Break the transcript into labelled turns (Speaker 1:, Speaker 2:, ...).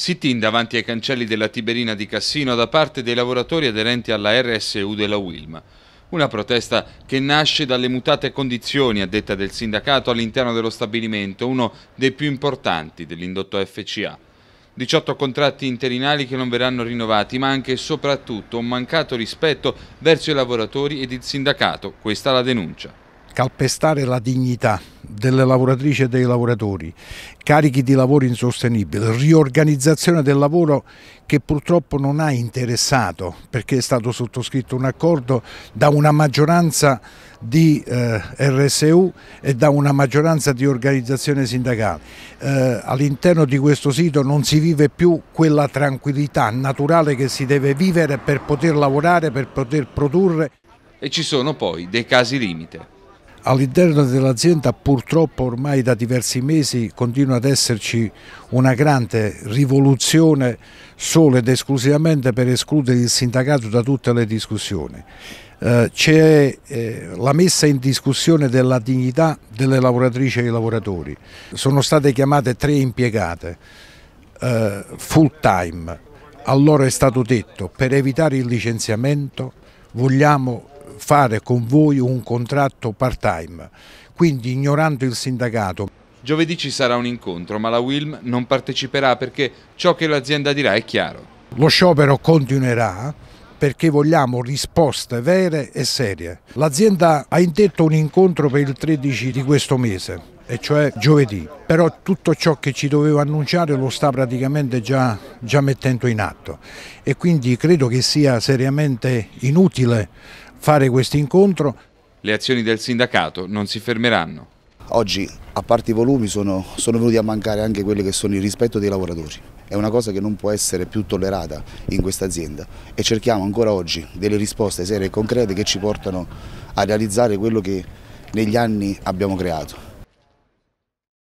Speaker 1: sit-in davanti ai cancelli della Tiberina di Cassino da parte dei lavoratori aderenti alla RSU della Wilma. Una protesta che nasce dalle mutate condizioni, a detta del sindacato, all'interno dello stabilimento, uno dei più importanti dell'indotto FCA. 18 contratti interinali che non verranno rinnovati, ma anche e soprattutto un mancato rispetto verso i lavoratori ed il sindacato. Questa la denuncia
Speaker 2: calpestare la dignità delle lavoratrici e dei lavoratori, carichi di lavoro insostenibili, riorganizzazione del lavoro che purtroppo non ha interessato perché è stato sottoscritto un accordo da una maggioranza di eh, RSU e da una maggioranza di organizzazione sindacale. Eh, All'interno di questo sito non si vive più quella tranquillità naturale che si deve vivere per poter lavorare, per poter produrre.
Speaker 1: E ci sono poi dei casi limite
Speaker 2: All'interno dell'azienda purtroppo ormai da diversi mesi continua ad esserci una grande rivoluzione solo ed esclusivamente per escludere il sindacato da tutte le discussioni. Eh, c'è eh, la messa in discussione della dignità delle lavoratrici e dei lavoratori. Sono state chiamate tre impiegate eh, full time. Allora è stato detto per evitare il licenziamento vogliamo fare con voi un contratto part-time, quindi ignorando il sindacato.
Speaker 1: Giovedì ci sarà un incontro, ma la Wilm non parteciperà perché ciò che l'azienda dirà è chiaro.
Speaker 2: Lo sciopero continuerà perché vogliamo risposte vere e serie. L'azienda ha indetto un incontro per il 13 di questo mese, e cioè giovedì, però tutto ciò che ci doveva annunciare lo sta praticamente già, già mettendo in atto e quindi credo che sia seriamente inutile fare questo incontro.
Speaker 1: Le azioni del sindacato non si fermeranno. Oggi, a parte i volumi, sono, sono venuti a mancare anche quelli che sono il rispetto dei lavoratori. È una cosa che non può essere più tollerata in questa azienda e cerchiamo ancora oggi delle risposte serie e concrete che ci portano a realizzare quello che negli anni abbiamo creato.